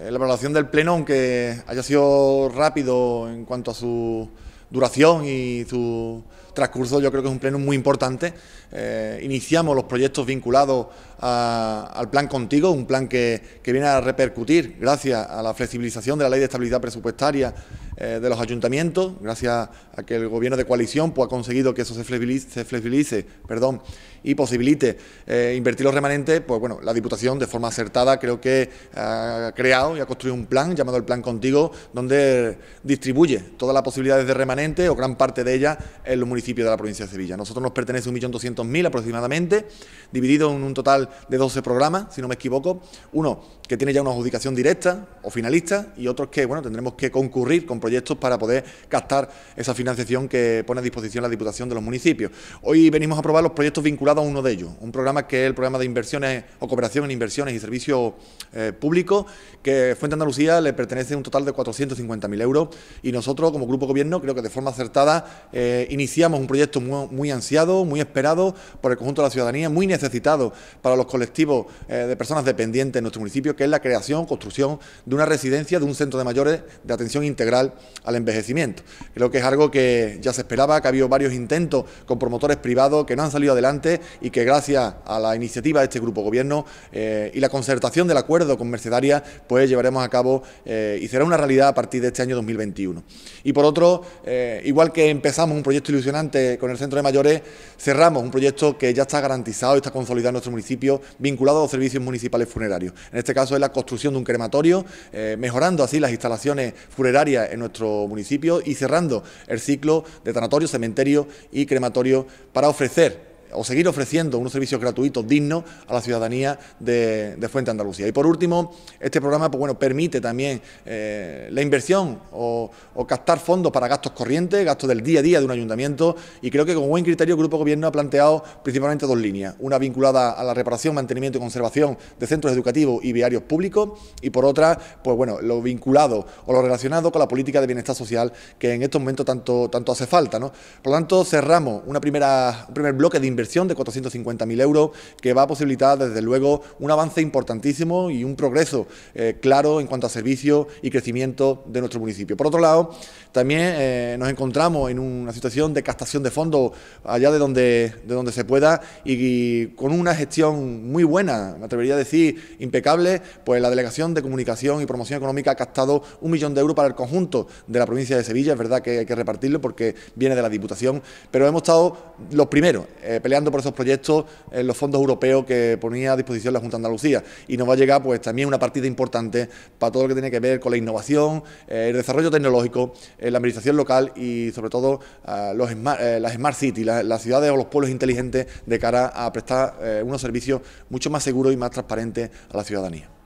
Eh, la evaluación del pleno, aunque haya sido rápido en cuanto a su duración y su transcurso yo creo que es un pleno muy importante. Eh, iniciamos los proyectos vinculados al plan contigo, un plan que, viene a repercutir gracias a la flexibilización de la ley de estabilidad presupuestaria eh, de los ayuntamientos, gracias a que el gobierno de coalición pues, ha conseguido que eso se flexibilice, perdón, y posibilite eh, invertir los remanentes, pues bueno, la Diputación de forma acertada creo que ha creado y ha construido un plan llamado el Plan Contigo, donde distribuye todas las posibilidades de remanente o gran parte de ellas en los municipios de la provincia de Sevilla. nosotros nos pertenece 1.200.000 aproximadamente, dividido en un total de 12 programas, si no me equivoco. Uno que tiene ya una adjudicación directa o finalista y otros que bueno tendremos que concurrir con proyectos para poder captar esa financiación que pone a disposición la Diputación de los municipios. Hoy venimos a aprobar los proyectos vinculados a uno de ellos, un programa que es el programa de inversiones o cooperación en inversiones y servicios eh, públicos, que Fuente Andalucía le pertenece un total de 450.000 euros y nosotros como Grupo Gobierno creo que de forma acertada eh, iniciamos un proyecto muy, ansiado, muy esperado por el conjunto de la ciudadanía, muy necesitado para los colectivos eh, de personas dependientes en nuestro municipio, que es la creación, construcción de una residencia, de un centro de mayores de atención integral al envejecimiento. Creo que es algo que ya se esperaba, que ha habido varios intentos con promotores privados que no han salido adelante y que gracias a la iniciativa de este grupo gobierno eh, y la concertación del acuerdo con Mercedaria, pues llevaremos a cabo eh, y será una realidad a partir de este año 2021. Y por otro, igual que empezamos un proyecto ilusionario, con el centro de mayores, cerramos un proyecto que ya está garantizado y está consolidado en nuestro municipio, vinculado a los servicios municipales funerarios. En este caso es la construcción de un crematorio, eh, mejorando así las instalaciones funerarias en nuestro municipio y cerrando el ciclo de tanatorio, cementerio y crematorio para ofrecer o seguir ofreciendo unos servicios gratuitos dignos a la ciudadanía de, Fuente Andalucía. Y por último, este programa pues bueno, permite también eh, la inversión o, captar fondos para gastos corrientes, gastos del día a día de un ayuntamiento y creo que con buen criterio el Grupo Gobierno ha planteado principalmente dos líneas, una vinculada a la reparación, mantenimiento y conservación de centros educativos y viarios públicos y por otra, pues bueno, lo vinculado o lo relacionado con la política de bienestar social que en estos momentos tanto, tanto hace falta. ¿no? Por lo tanto, cerramos una primera, un primer bloque de inversión inversión de 450.000 euros que va a posibilitar, desde luego, un avance importantísimo y un progreso eh, claro en cuanto a servicios y crecimiento de nuestro municipio. Por otro lado, también eh, nos encontramos en una situación de captación de fondos allá de donde, de donde se pueda y, con una gestión muy buena, me atrevería a decir impecable, pues la Delegación de Comunicación y Promoción Económica ha captado un millón de euros para el conjunto de la provincia de Sevilla. Es verdad que hay que repartirlo porque viene de la Diputación, pero hemos estado los primeros. Eh, peleando por esos proyectos en los fondos europeos que ponía a disposición la Junta de Andalucía. Y nos va a llegar pues también una partida importante para todo lo que tiene que ver con la innovación, eh, el desarrollo tecnológico, la administración local y sobre todo eh, las Smart Cities, las, ciudades o los pueblos inteligentes de cara a prestar eh, unos servicios mucho más seguros y más transparentes a la ciudadanía.